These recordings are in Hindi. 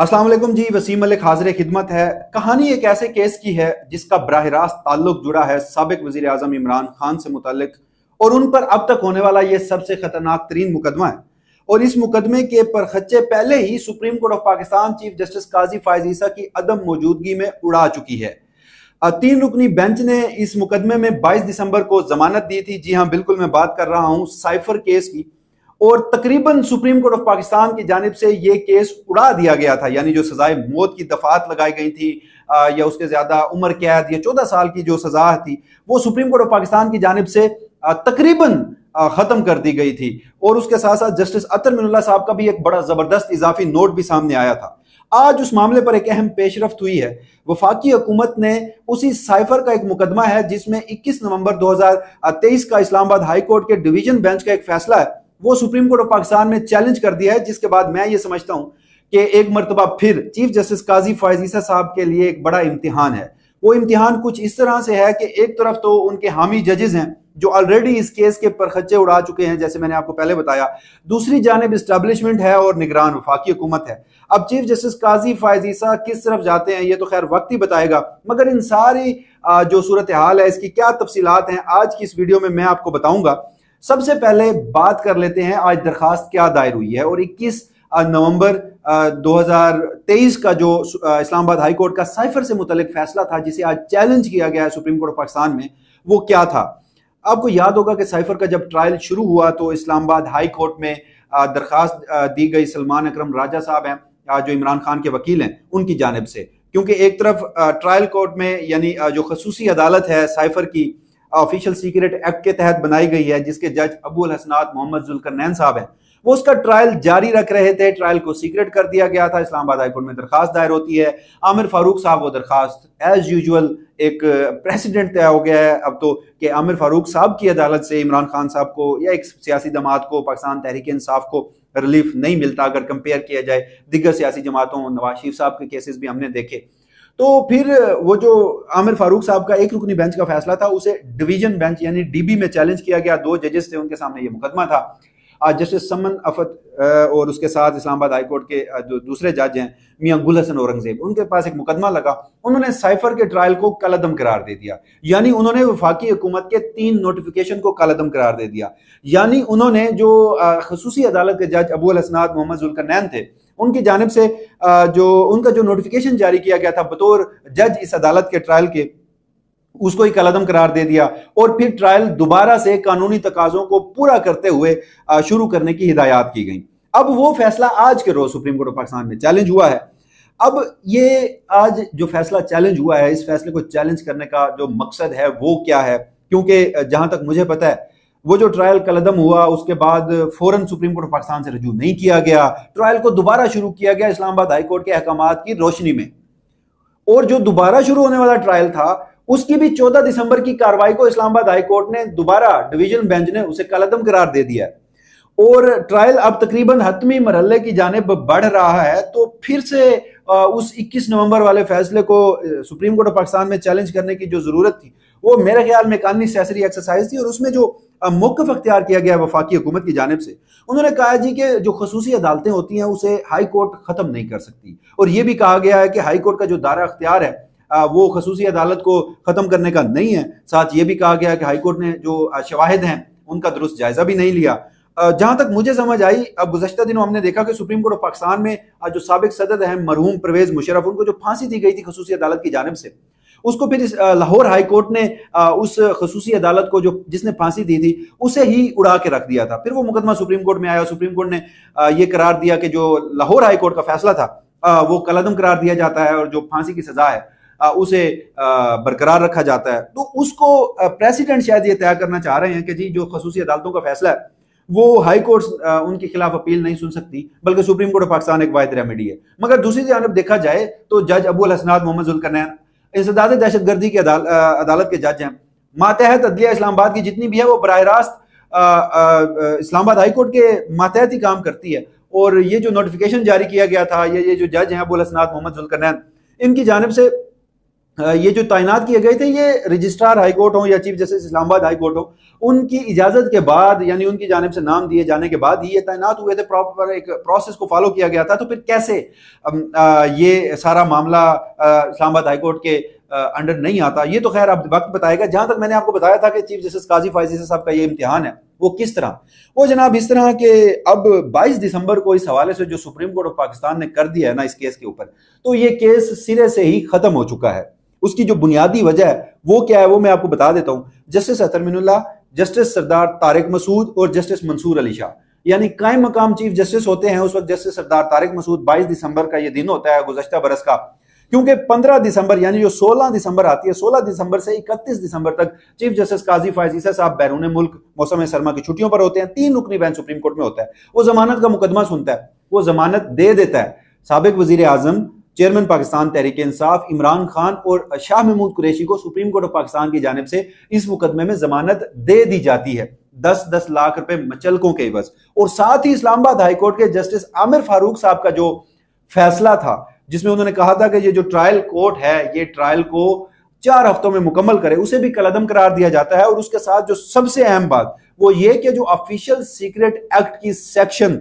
असलम जी वसीम अली हाजिर खिदमत है कहानी एक ऐसे केस की है जिसका बरह रास्त ताल्लुक जुड़ा है सबक वजी अजम इमरान खान से मुतलक और उन पर अब तक होने वाला ये सबसे खतरनाक तरीन मुकदमा है और इस मुकदमे के परखच्चे पहले ही supreme court of Pakistan chief justice काजी फायजीसा की अदम मौजूदगी में उड़ा चुकी है तीन रुकनी बेंच ने इस मुकदमे में 22 दिसंबर को जमानत दी थी जी हाँ बिल्कुल मैं बात कर रहा हूँ साइफर केस की और तकरीबन सुप्रीम कोर्ट ऑफ पाकिस्तान की जानब से ये केस उड़ा दिया गया था यानी जो सजाए मौत की दफात लगाई गई थी आ, या उसके ज़्यादा उम्र कैद या चौदह साल की जो सजा थी वो सुप्रीम कोर्ट ऑफ पाकिस्तान की जानब से तकरीबन ख़त्म कर दी गई थी और उसके साथ साथ जस्टिस अतर मिनुल्ला साहब का भी एक बड़ा ज़बरदस्त इजाफी नोट भी सामने आया था आज उस मामले पर एक अहम पेशरफ हुई है वफाकी हुकूमत ने उसी साइफर का एक मुकदमा है जिसमें 21 नवंबर 2023 का इस्लामाबाद हाई कोर्ट के डिवीजन बेंच का एक फैसला है वो सुप्रीम कोर्ट ऑफ पाकिस्तान ने चैलेंज कर दिया है जिसके बाद मैं ये समझता हूँ कि एक मरतबा फिर चीफ जस्टिस काजी फायजीसा साहब के लिए एक बड़ा इम्तिहान है वो इम्तिहान कुछ इस तरह से है कि एक तरफ तो उनके हामी जजेस हैं जो ऑलरेडी इस केस के परखच्चे उड़ा चुके हैं जैसे मैंने आपको पहले बताया दूसरी जानब इस्टेब्लिशमेंट है और निगरान वफाकी हुकूमत है अब चीफ जस्टिस काजी फायजीसा किस तरफ जाते हैं ये तो खैर वक्त ही बताएगा मगर इन सारी जो सूरत हाल है इसकी क्या तफसीलात हैं आज की इस वीडियो में मैं आपको बताऊंगा सबसे पहले बात कर लेते हैं आज दरखास्त क्या दायर हुई है और 21 नवंबर 2023 का जो इस्लामाबाद हाई कोर्ट का साइफर से मुतलिक फैसला था जिसे आज चैलेंज किया गया है सुप्रीम कोर्ट ऑफ पाकिस्तान में वो क्या था आपको याद होगा कि साइफर का जब ट्रायल शुरू हुआ तो इस्लामाबाद हाई कोर्ट में दरखास्त दी गई सलमान अक्रम राजा साहब हैं जो इमरान खान के वकील हैं उनकी जानब से क्योंकि एक तरफ ट्रायल कोर्ट में यानी जो खसूसी अदालत है साइफर की ऑफिशियल सीक्रेट एक्ट के तहत बनाई गई है जिसके जज अबुल हसनात मोहम्मद जुलकरनैन साहब हैं वो उसका ट्रायल जारी रख रहे थे ट्रायल को सीक्रेट कर दिया गया था इस्लामाबाद हाईकोर्ट में दरखास्त दायर होती है आमिर फारूक साहब वो दरखास्त एज यूजल एक प्रेसिडेंट तय हो गया है अब तो कि आमिर फारूक साहब की अदालत से इमरान खान साहब को या एक सियासी जमात को पाकिस्तान तहरीक इंसाफ को रिलीफ नहीं मिलता अगर कंपेयर किया जाए दिग्गज सियासी जमातों नवाज शरीफ साहब के केसेस भी हमने देखे तो फिर वो जो आमिर फारूक साहब का एक रुकनी बेंच का फैसला था उसे डिवीजन बेंच यानी डीबी में चैलेंज किया गया दो जजेस थे उनके सामने ये मुकदमा था आज जस्टिस समन अफत और उसके साथ इस्लामाबाद हाईकोर्ट के जो दूसरे जज हैं मियां गुल हसन औरंगजेब उनके पास एक मुकदमा लगा उन्होंने साइफर के ट्रायल को कलदम करार दे दिया यानी उन्होंने वफाकी हुकूमत के तीन नोटिफिकेशन को कलदम करार दे दिया यानी उन्होंने जो खसूसी अदालत के जज अबू अलसनात मोहम्मद जुल्कर थे उनकी जानब से जो उनका जो नोटिफिकेशन जारी किया गया था बतौर जज इस अदालत के ट्रायल के उसको एक अलदम करार दे दिया और फिर ट्रायल दोबारा से कानूनी तकाजों को पूरा करते हुए शुरू करने की हिदायत की गई अब वो फैसला आज के रोज सुप्रीम कोर्ट ऑफ पाकिस्तान में चैलेंज हुआ है अब ये आज जो फैसला चैलेंज हुआ है इस फैसले को चैलेंज करने का जो मकसद है वो क्या है क्योंकि जहां तक मुझे पता है वो जो ट्रायल कलदम हुआ उसके बाद फौरन सुप्रीम कोर्ट पाकिस्तान से रजू नहीं किया गया ट्रायल को दोबारा शुरू किया गया इस्लामाबाद हाई कोर्ट के अहकाम की रोशनी में और जो दोबारा शुरू होने वाला ट्रायल था उसकी भी 14 दिसंबर की कार्रवाई को इस्लामाबाद हाई कोर्ट ने दोबारा डिवीजन बेंच ने उसे कलदम करार दे दिया और ट्रायल अब तकरीबन हतमी मरहल्ले की जानब बढ़ रहा है तो फिर से उस 21 नवंबर वाले फैसले को सुप्रीम कोर्ट ऑफ पाकिस्तान में चैलेंज करने की जो जरूरत थी वो मेरे ख्याल में कानूनी सियासरी एक्सरसाइज थी और उसमें जो मौकफ अख्तियार किया गया है वफाकी हुकूमत की जानब से उन्होंने कहा जी कि जो खसूसी अदालतें होती हैं उसे हाई कोर्ट ख़त्म नहीं कर सकती और यह भी कहा गया है कि हाई कोर्ट का जो दायरा अख्तियार है वो खसूसी अदालत को ख़त्म करने का नहीं है साथ ये भी कहा गया है कि हाईकोर्ट ने जो शवाहद हैं उनका दुरुस्त जायज़ा भी नहीं लिया जहां तक मुझे समझ आई अब गुजशत दिनों हमने देखा कि सुप्रीम कोर्ट ऑफ पाकिस्तान में जो सबक सदर है मरहूम परवेज़ मुशरफ उनको जो फांसी दी गई थी खसूसी अदालत की जानब से उसको फिर लाहौर हाई कोर्ट ने उस खसूसी अदालत को जो जिसने फांसी दी थी उसे ही उड़ा के रख दिया था फिर वो मुकदमा सुप्रीम कोर्ट में आया सुप्रीम कोर्ट ने यह करार दिया कि जो लाहौर हाई कोर्ट का फैसला था वो कलदम करार दिया जाता है और जो फांसी की सजा है उसे बरकरार रखा जाता है तो उसको प्रेसिडेंट शायद ये तय करना चाह रहे हैं कि जी जो खसूसी अदालतों का फैसला है वो हाई कोर्ट उनके खिलाफ अपील नहीं सुन सकती बल्कि सुप्रीम कोर्ट ऑफ पाकिस्तान एक वायद रेमेडी है मगर दूसरी जानब देखा जाए तो जज अबुल हसनाद मोहम्मद जुलकरनैन इंसदाद दहशत गर्दी की अदाल, अदालत के जज हैं मातहत अदलिया इस्लामाबाद की जितनी भी है वो बर रास्त इस्लामाबाद हाईकोर्ट के मातहत ही काम करती है और ये जो नोटिफिकेशन जारी किया गया था ये ये जो जज हैं अबुल हसनात मोहम्मद जुलकरनैन इनकी जानब से ये जो तैनात किए गए थे ये रजिस्ट्रार हाईकोर्ट हो या चीफ जस्टिस इस्लामाबाद हाईकोर्ट हो उनकी इजाजत के बाद यानी उनकी जानब से नाम दिए जाने के बाद ही ये तैनात हुए थे प्रॉपर एक प्रोसेस को फॉलो किया गया था तो फिर कैसे ये सारा मामला इस्लामाबाद हाईकोर्ट के अंडर नहीं आता ये तो खैर अब वक्त बताएगा जहां तक मैंने आपको बताया था कि चीफ जस्टिस काजी फायजी साहब का ये इम्तिहान है वो किस तरह वो जनाब इस तरह के अब 22 दिसंबर को इस हवाले से जो सुप्रीम कोर्ट ऑफ पाकिस्तान ने कर दिया है ना इस केस के ऊपर तो ये केस सिरे से ही खत्म हो चुका है उसकी जो बुनियादी वजह है वो क्या है वो मैं आपको बता देता हूँ जस्टिस अतर मिनुल्ला जस्टिस सरदार तारिक मसूद और जस्टिस मंसूर अली शाह यानी कायम मकाम चीफ जस्टिस होते हैं उस वक्त जस्टिस सरदार तारिक मसूद 22 दिसंबर का ये दिन होता है गुजशत बरस का क्योंकि 15 दिसंबर यानी जो 16 दिसंबर आती है 16 दिसंबर से 31 दिसंबर तक चीफ जस्टिस काजी फायजीसा साहब बैरून मुल्क मौसम सरमा की छुट्टियों पर होते हैं तीन रुकनी बैन सुप्रीम कोर्ट में होता है वो जमानत का मुकदमा सुनता है वो जमानत दे देता है सबक वजीर आजम चेयरमैन पाकिस्तान तहरीक इंसाफ इमरान खान और शाह महमूद कुरैशी को सुप्रीम कोर्ट ऑफ पाकिस्तान की जानब से इस मुकदमे में जमानत दे दी जाती है दस दस लाख रुपए मचलकों के बस और साथ ही इस्लामाबाद हाईकोर्ट के जस्टिस आमिर फारूक साहब का जो फैसला था जिसमें उन्होंने कहा था कि ये जो ट्रायल कोर्ट है ये ट्रायल को चार हफ्तों में मुकम्मल करे उसे भी कलदम करार दिया जाता है और उसके साथ जो सबसे अहम बात वो ये कि जो ऑफिशियल सीक्रेट एक्ट की सेक्शन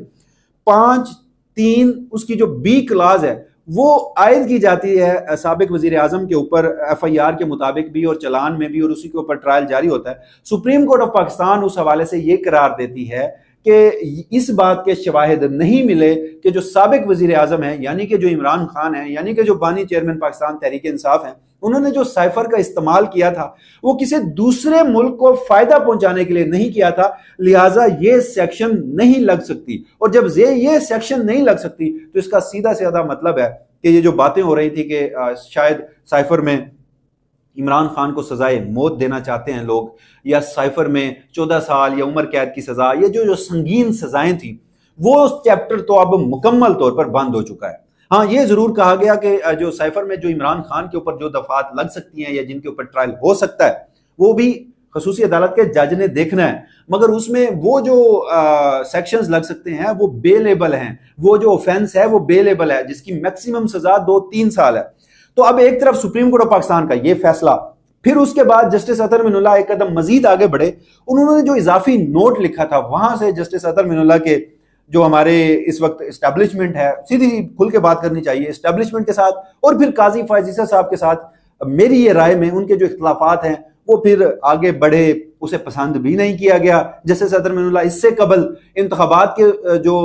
पांच तीन उसकी जो बी क्लाज है वो आयद की जाती है सबक वजीर अजम के ऊपर एफ आई आर के मुताबिक भी और चलान में भी और उसी के ऊपर ट्रायल जारी होता है सुप्रीम कोर्ट ऑफ पाकिस्तान उस हवाले से ये करार देती है कि इस बात के शवाहद नहीं मिले कि जो सबक वजीर अजम है यानी कि जो इमरान खान है यानी कि जो बानी चेयरमैन पाकिस्तान तहरीक इंसाफ हैं उन्होंने जो साइफर का इस्तेमाल किया था वो किसी दूसरे मुल्क को फायदा पहुंचाने के लिए नहीं किया था लिहाजा ये सेक्शन नहीं लग सकती और जब ये ये सेक्शन नहीं लग सकती तो इसका सीधा सीधा मतलब है कि ये जो बातें हो रही थी कि शायद साइफर में इमरान खान को सजाए मौत देना चाहते हैं लोग या साइफर में चौदह साल या उम्र कैद की सजा ये जो जो संगीन सजाएं थी वो चैप्टर तो अब मुकम्मल तौर पर बंद हो चुका है हाँ ये जरूर कहा गया कि जो साइफर में जो इमरान खान के ऊपर जो दफात लग सकती हैं या जिनके ऊपर ट्रायल हो सकता है वो भी खसूसी अदालत के जज ने देखना है मगर उसमें वो जो सेक्शंस लग सकते हैं वो बेलेबल हैं वो जो ऑफेंस है वो बेलेबल है जिसकी मैक्सिमम सजा दो तीन साल है तो अब एक तरफ सुप्रीम कोर्ट ऑफ पाकिस्तान का ये फैसला फिर उसके बाद जस्टिस अतर मिनुल्ला एक कदम मजीद आगे बढ़े उन्होंने जो इजाफी नोट लिखा था वहां से जस्टिस अतर मिनुल्ला के जो हमारे इस वक्त इस्टेब्लिशमेंट है सीधी खुल के बात करनी चाहिए इस्टेब्लिशमेंट के साथ और फिर काजी फायजीसा साहब के साथ मेरी ये राय में उनके जो इख्तलाफात हैं वो फिर आगे बढ़े उसे पसंद भी नहीं किया गया जैसे सदर मिनुल्ला इससे कबल इंतबात के जो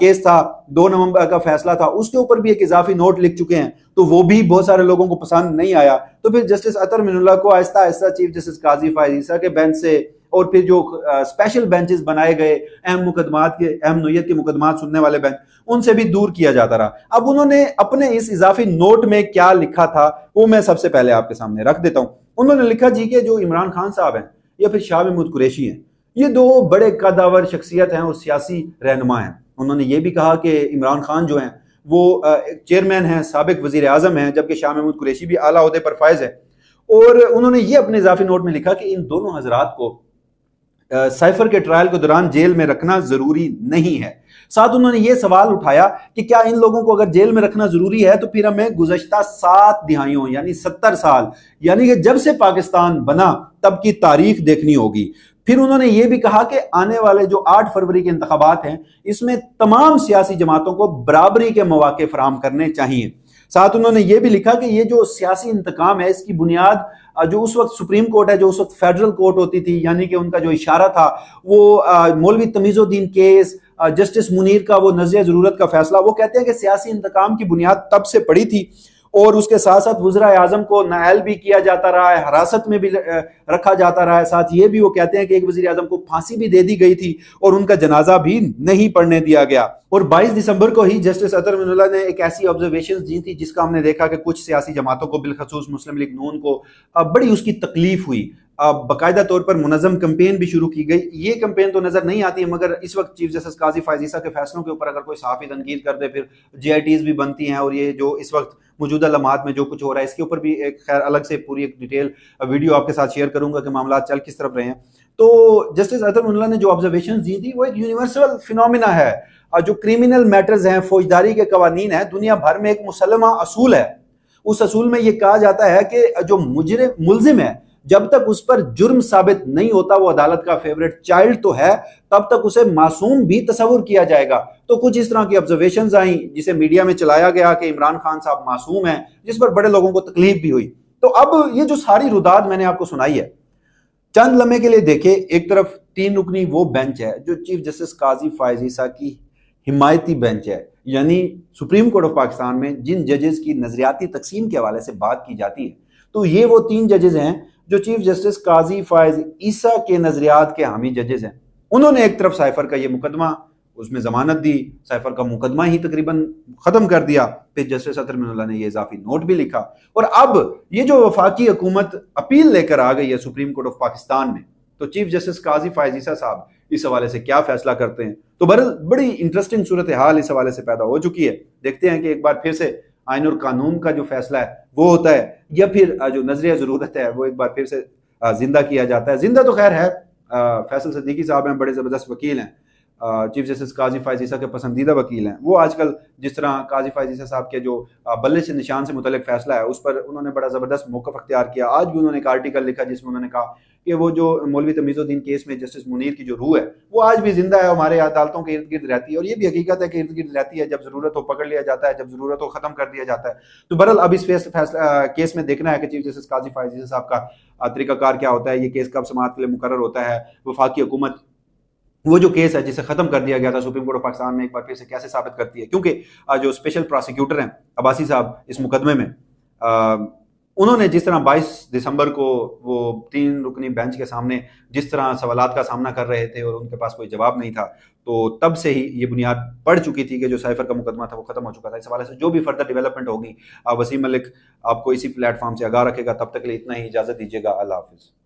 केस था दो नवंबर का फैसला था उसके ऊपर भी एक इजाफी नोट लिख चुके हैं तो वो भी बहुत सारे लोगों को पसंद नहीं आया तो फिर जस्टिस अतर मिनुल्ला को आहिस्ता आहिस्ता चीफ जस्टिस काजी फायजीसा के बेंच से और फिर जो स्पेशल बेंचेस बनाए गए अहम मुकदमात के अहम नोयत के मुकदमात सुनने वाले बेंच उनसे भी दूर किया जाता रहा अब उन्होंने अपने इस इजाफी नोट में क्या लिखा था वो मैं सबसे पहले आपके सामने रख देता हूँ उन्होंने लिखा जी के जो इमरान खान साहब हैं या फिर शाह महमूद कुरेशी हैं ये दो बड़े कदावर शख्सियत हैं और सियासी रहनुमा हैं उन्होंने ये भी कहा कि इमरान खान जो हैं वो चेयरमैन हैं सबक वजीर अजम हैं जबकि शाह महमूद कुरेशी भी आला अहदे पर फायज है और उन्होंने ये अपने इजाफी नोट में लिखा कि इन दोनों हजरात को साइफर के ट्रायल के दौरान जेल में रखना जरूरी नहीं है साथ उन्होंने ये सवाल उठाया कि क्या इन लोगों को अगर जेल में रखना जरूरी है तो फिर हमें गुजशत सात दिहाइयों यानी सत्तर साल यानी कि जब से पाकिस्तान बना तब की तारीख देखनी होगी फिर उन्होंने ये भी कहा कि आने वाले जो 8 फरवरी के इंतबात हैं इसमें तमाम सियासी जमातों को बराबरी के मौाक़े फराम करने चाहिए साथ उन्होंने ये भी लिखा कि ये जो सियासी इंतकाम है इसकी बुनियाद जो उस वक्त सुप्रीम कोर्ट है जो उस वक्त फेडरल कोर्ट होती थी यानी कि उनका जो इशारा था वो मौलवी तमीज़ुद्दीन केस जस्टिस मुनीर का वो नज़र ज़रूरत का फैसला वो कहते हैं कि सियासी इंतकाम की बुनियाद तब से पड़ी थी और उसके साथ साथ वजरा आजम को नायल भी किया जाता रहा है हरासत में भी रखा जाता रहा है साथ ये भी वो कहते हैं कि एक वजी आजम को फांसी भी दे दी गई थी और उनका जनाजा भी नहीं पढ़ने दिया गया और 22 दिसंबर को ही जस्टिस अतर मिनुल्ला ने एक ऐसी ऑब्जर्वेशन दी थी जिसका हमने देखा कि कुछ सियासी जमातों को बिलखसूस मुस्लिम लीग नून को बड़ी उसकी तकलीफ हुई बाकायदा तौर पर मुनजम कंपेन भी शुरू की गई ये कंपेन तो नजर नहीं आती है मगर इस वक्त चीफ जस्टिस काजी फायजीसा के फैसलों के ऊपर अगर कोई साफी तनकीद कर दे फिर जे भी बनती हैं और ये जो इस वक्त मौजूदा लम्हात में जो कुछ हो रहा है इसके ऊपर भी एक खैर अलग से पूरी एक डिटेल वीडियो आपके साथ शेयर करूंगा कि मामला चल किस तरफ रहे हैं तो जस्टिस अतर मुल्ला ने जो ऑब्जर्वेशन दी थी वो एक यूनिवर्सल फिनोमिना है जो क्रिमिनल मैटर्स हैं फौजदारी के कवानीन हैं दुनिया भर में एक मुसलमा असूल है उस असूल में ये कहा जाता है कि जो मुजर मुलजिम है जब तक उस पर जुर्म साबित नहीं होता वो अदालत का फेवरेट चाइल्ड तो है तब तक उसे मासूम भी तस्वुर किया जाएगा तो कुछ इस तरह की ऑब्जर्वेशन आई जिसे मीडिया में चलाया गया कि इमरान खान साहब मासूम है जिस पर बड़े लोगों को तकलीफ भी हुई तो अब ये जो सारी रुदाद मैंने आपको सुनाई है चंद लम्हे के लिए देखे एक तरफ तीन रुकनी वो बेंच है जो चीफ जस्टिस काजी फायजीसा की हिमायती बेंच है यानी सुप्रीम कोर्ट ऑफ पाकिस्तान में जिन जजेस की नजरियाती तकसीम के हवाले से बात की जाती है तो ये वो तीन जजेस हैं जो चीफ जस्टिस काजी फायज ईसा के नजरियात के हामी जजेस हैं उन्होंने एक तरफ साइफर का यह मुकदमा उसमें जमानत दी साइफर का मुकदमा ही तकरीबन ख़त्म कर दिया फिर जस्टिस अतरमिनल्ला ने यह इजाफी नोट भी लिखा और अब ये जो वफाकी हुकूमत अपील लेकर आ गई है सुप्रीम कोर्ट ऑफ पाकिस्तान में तो चीफ जस्टिस काजी फायज ईसा साहब इस हवाले से क्या फैसला करते हैं तो बड़ी इंटरेस्टिंग सूरत हाल इस हवाले से पैदा हो चुकी है देखते हैं कि एक बार फिर से আইনুর কানুন কা জো ফয়সালা হ વો হোতা হ ইয়া ফির আ জো নজর-এ-জরুরত হ વો এক বার ফিরসে জিন্দা কিয়া জাতা হ জিন্দা তো খায়র হ ফয়সাল صدیقی সাহেব মে বড়ে জবরদস্ত ওয়াকিল হ चीफ जस्टिस काजी फायजीसा के पसंदीदा वकील हैं वो आजकल जिस तरह काजी फायजीसा साहब के जो बल्ले से निशान से मुतल फैसला है उस पर उन्होंने बड़ा ज़बरदस्त मौक़ अख्तियार किया आज भी उन्होंने एक आर्टिकल लिखा जिसमें उन्होंने कहा कि वो जो मौलवी तमीज़ुद्दीन केस में जस्टिस मुनीर की जो रूह है वो आज भी जिंदा है हमारे अदालतों के इर्द गिर्द रहती है और ये भी हकीकत है कि इर्द गिर्द रहती है जब ज़रूरत हो पकड़ लिया जाता है जब ज़रूरत हो ख़त्म कर दिया जाता है तो बरल अब इस फैसला केस में देखना है कि चीफ जस्टिस काजी फायजीसा साहब का तरीकाकार क्या होता है ये केस कब समाज के लिए मुकर होता है वफाकी हुकूमत वो जो केस है जिसे खत्म कर दिया गया था सुप्रीम कोर्ट ऑफ पाकिस्तान में एक बार फिर से कैसे साबित करती है क्योंकि जो स्पेशल प्रोसिक्यूटर हैं अबासी साहब इस मुकदमे में आ, उन्होंने जिस तरह 22 दिसंबर को वो तीन रुकनी बेंच के सामने जिस तरह सवाल का सामना कर रहे थे और उनके पास कोई जवाब नहीं था तो तब से ही ये बुनियाद पड़ चुकी थी कि जो साइफर का मुकदमा था वो खत्म हो चुका था इस हवाले से जो भी फर्दर डेवलपमेंट होगी वसीम मलिक आपको इसी प्लेटफॉर्म से आगाह रखेगा तब तक के लिए इतना ही इजाज़त दीजिएगा अल्लाह हाफिज़